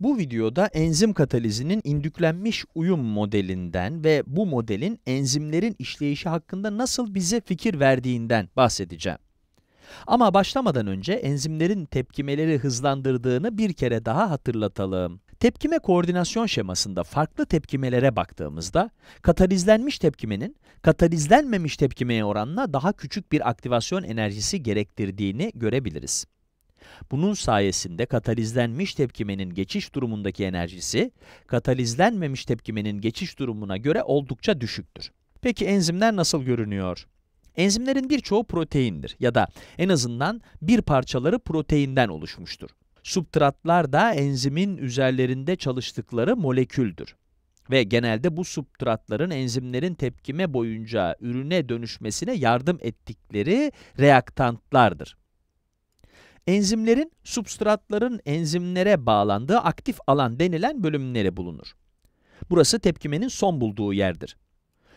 Bu videoda enzim katalizinin indüklenmiş uyum modelinden ve bu modelin enzimlerin işleyişi hakkında nasıl bize fikir verdiğinden bahsedeceğim. Ama başlamadan önce enzimlerin tepkimeleri hızlandırdığını bir kere daha hatırlatalım. Tepkime koordinasyon şemasında farklı tepkimelere baktığımızda, katalizlenmiş tepkimenin katalizlenmemiş tepkimeye oranla daha küçük bir aktivasyon enerjisi gerektirdiğini görebiliriz. Bunun sayesinde katalizlenmiş tepkimenin geçiş durumundaki enerjisi, katalizlenmemiş tepkimenin geçiş durumuna göre oldukça düşüktür. Peki enzimler nasıl görünüyor? Enzimlerin birçoğu proteindir ya da en azından bir parçaları proteinden oluşmuştur. Substratlar da enzimin üzerlerinde çalıştıkları moleküldür. Ve genelde bu substratların enzimlerin tepkime boyunca ürüne dönüşmesine yardım ettikleri reaktantlardır enzimlerin substratların enzimlere bağlandığı aktif alan denilen bölümlere bulunur. Burası tepkimenin son bulduğu yerdir.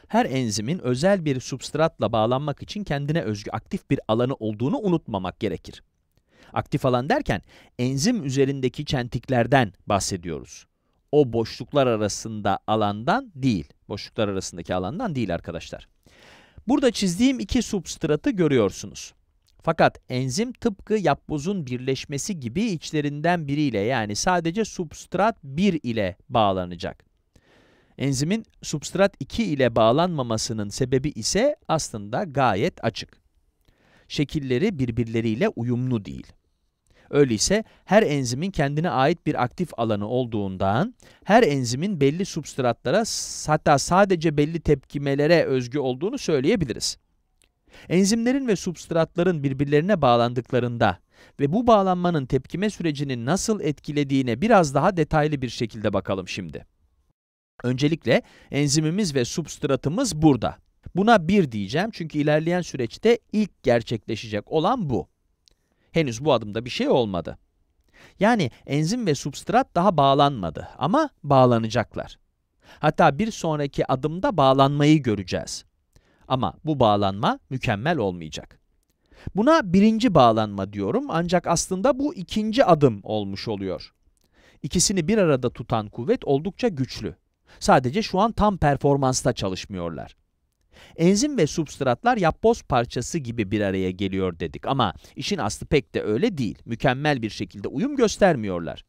Her enzimin özel bir substratla bağlanmak için kendine özgü aktif bir alanı olduğunu unutmamak gerekir. Aktif alan derken enzim üzerindeki çentiklerden bahsediyoruz. O boşluklar arasında alandan değil, boşluklar arasındaki alandan değil arkadaşlar. Burada çizdiğim iki substratı görüyorsunuz. Fakat enzim tıpkı yapbozun birleşmesi gibi içlerinden biriyle yani sadece substrat 1 ile bağlanacak. Enzimin substrat 2 ile bağlanmamasının sebebi ise aslında gayet açık. Şekilleri birbirleriyle uyumlu değil. Öyleyse her enzimin kendine ait bir aktif alanı olduğundan, her enzimin belli substratlara hatta sadece belli tepkimelere özgü olduğunu söyleyebiliriz. Enzimlerin ve substratların birbirlerine bağlandıklarında ve bu bağlanmanın tepkime sürecini nasıl etkilediğine biraz daha detaylı bir şekilde bakalım şimdi. Öncelikle enzimimiz ve substratımız burada. Buna 1 diyeceğim çünkü ilerleyen süreçte ilk gerçekleşecek olan bu. Henüz bu adımda bir şey olmadı. Yani enzim ve substrat daha bağlanmadı ama bağlanacaklar. Hatta bir sonraki adımda bağlanmayı göreceğiz. Ama bu bağlanma mükemmel olmayacak. Buna birinci bağlanma diyorum ancak aslında bu ikinci adım olmuş oluyor. İkisini bir arada tutan kuvvet oldukça güçlü. Sadece şu an tam performansta çalışmıyorlar. Enzim ve substratlar yapboz parçası gibi bir araya geliyor dedik ama işin aslı pek de öyle değil. Mükemmel bir şekilde uyum göstermiyorlar.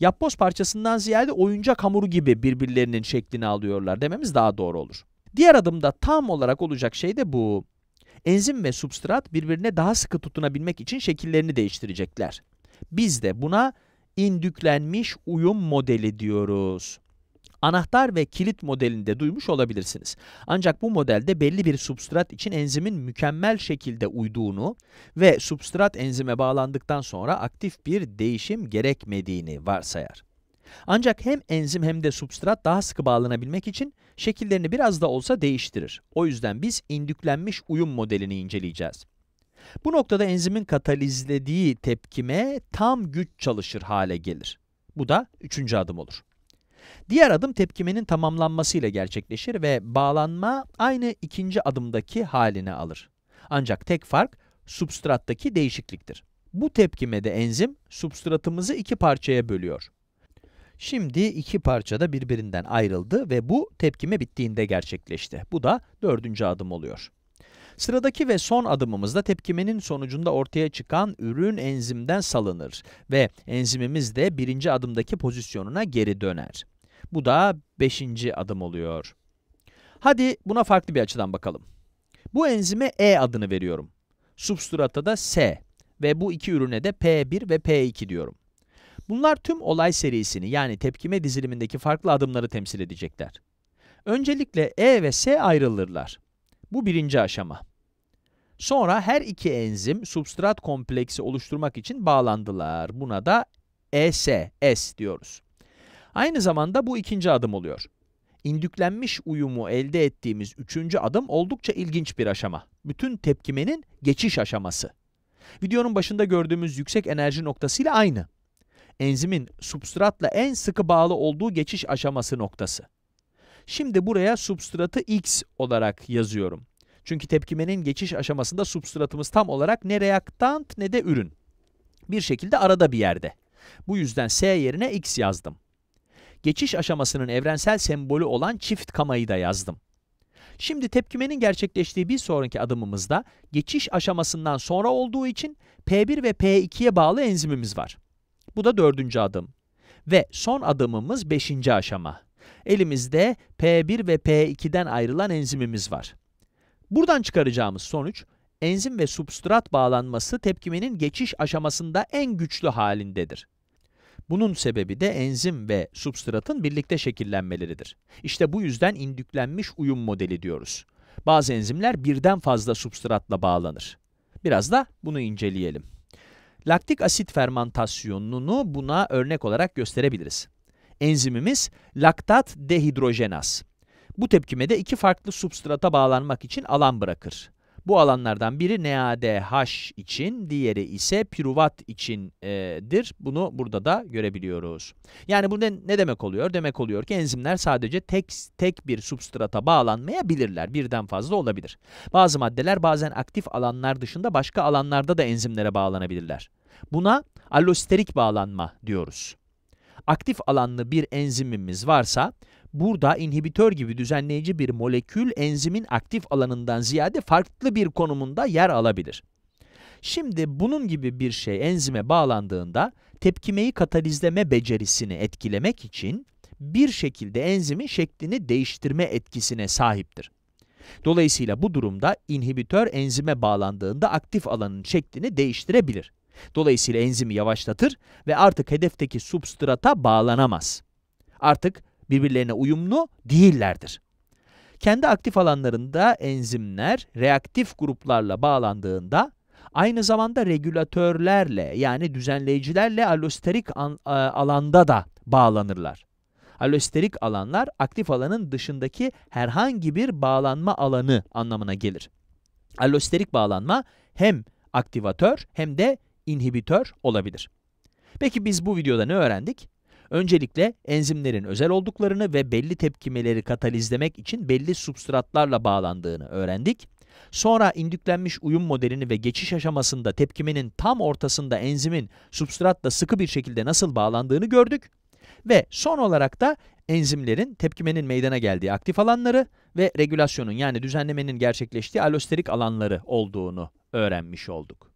Yapboz parçasından ziyade oyuncak hamuru gibi birbirlerinin şeklini alıyorlar dememiz daha doğru olur. Diğer adımda tam olarak olacak şey de bu. Enzim ve substrat birbirine daha sıkı tutunabilmek için şekillerini değiştirecekler. Biz de buna indüklenmiş uyum modeli diyoruz. Anahtar ve kilit modelinde duymuş olabilirsiniz. Ancak bu modelde belli bir substrat için enzimin mükemmel şekilde uyduğunu ve substrat enzime bağlandıktan sonra aktif bir değişim gerekmediğini varsayar. Ancak hem enzim hem de substrat daha sıkı bağlanabilmek için şekillerini biraz da olsa değiştirir. O yüzden biz indüklenmiş uyum modelini inceleyeceğiz. Bu noktada enzimin katalizlediği tepkime tam güç çalışır hale gelir. Bu da üçüncü adım olur. Diğer adım tepkimenin tamamlanmasıyla gerçekleşir ve bağlanma aynı ikinci adımdaki halini alır. Ancak tek fark substrattaki değişikliktir. Bu tepkimede enzim substratımızı iki parçaya bölüyor. Şimdi iki parça da birbirinden ayrıldı ve bu tepkime bittiğinde gerçekleşti. Bu da dördüncü adım oluyor. Sıradaki ve son adımımızda tepkimenin sonucunda ortaya çıkan ürün enzimden salınır ve enzimimiz de birinci adımdaki pozisyonuna geri döner. Bu da beşinci adım oluyor. Hadi buna farklı bir açıdan bakalım. Bu enzime E adını veriyorum. Substrata da S ve bu iki ürüne de P1 ve P2 diyorum. Bunlar tüm olay serisini yani tepkime dizilimindeki farklı adımları temsil edecekler. Öncelikle E ve S ayrılırlar. Bu birinci aşama. Sonra her iki enzim substrat kompleksi oluşturmak için bağlandılar. Buna da ES, S diyoruz. Aynı zamanda bu ikinci adım oluyor. İndüklenmiş uyumu elde ettiğimiz üçüncü adım oldukça ilginç bir aşama. Bütün tepkimenin geçiş aşaması. Videonun başında gördüğümüz yüksek enerji noktasıyla aynı enzimin substratla en sıkı bağlı olduğu geçiş aşaması noktası. Şimdi buraya substratı X olarak yazıyorum. Çünkü tepkimenin geçiş aşamasında substratımız tam olarak ne reaktant ne de ürün. Bir şekilde arada bir yerde. Bu yüzden S yerine X yazdım. Geçiş aşamasının evrensel sembolü olan çift kamayı da yazdım. Şimdi tepkimenin gerçekleştiği bir sonraki adımımızda geçiş aşamasından sonra olduğu için P1 ve P2'ye bağlı enzimimiz var. Bu da dördüncü adım. Ve son adımımız beşinci aşama. Elimizde P1 ve P2'den ayrılan enzimimiz var. Buradan çıkaracağımız sonuç, enzim ve substrat bağlanması tepkimenin geçiş aşamasında en güçlü halindedir. Bunun sebebi de enzim ve substratın birlikte şekillenmeleridir. İşte bu yüzden indüklenmiş uyum modeli diyoruz. Bazı enzimler birden fazla substratla bağlanır. Biraz da bunu inceleyelim. Laktik asit fermantasyonunu buna örnek olarak gösterebiliriz. Enzimimiz laktat dehidrojenaz. Bu tepkimede iki farklı substrata bağlanmak için alan bırakır. Bu alanlardan biri NADH için, diğeri ise piruvat içindir. E, Bunu burada da görebiliyoruz. Yani bu ne, ne demek oluyor? Demek oluyor ki enzimler sadece tek, tek bir substrata bağlanmayabilirler. Birden fazla olabilir. Bazı maddeler bazen aktif alanlar dışında başka alanlarda da enzimlere bağlanabilirler. Buna allosterik bağlanma diyoruz. Aktif alanlı bir enzimimiz varsa burada inhibitör gibi düzenleyici bir molekül enzimin aktif alanından ziyade farklı bir konumunda yer alabilir. Şimdi bunun gibi bir şey enzime bağlandığında tepkimeyi katalizleme becerisini etkilemek için bir şekilde enzimin şeklini değiştirme etkisine sahiptir. Dolayısıyla bu durumda inhibitör enzime bağlandığında aktif alanın şeklini değiştirebilir. Dolayısıyla enzimi yavaşlatır ve artık hedefteki substrata bağlanamaz. Artık birbirlerine uyumlu değillerdir. Kendi aktif alanlarında enzimler reaktif gruplarla bağlandığında aynı zamanda regülatörlerle yani düzenleyicilerle allosterik alanda da bağlanırlar. Allosterik alanlar aktif alanın dışındaki herhangi bir bağlanma alanı anlamına gelir. Allosterik bağlanma hem aktivatör hem de inhibitör olabilir. Peki biz bu videoda ne öğrendik? Öncelikle enzimlerin özel olduklarını ve belli tepkimeleri katalizlemek için belli substratlarla bağlandığını öğrendik. Sonra indüklenmiş uyum modelini ve geçiş aşamasında tepkimenin tam ortasında enzimin substratla sıkı bir şekilde nasıl bağlandığını gördük. Ve son olarak da enzimlerin tepkimenin meydana geldiği aktif alanları ve regülasyonun yani düzenlemenin gerçekleştiği alosterik alanları olduğunu öğrenmiş olduk.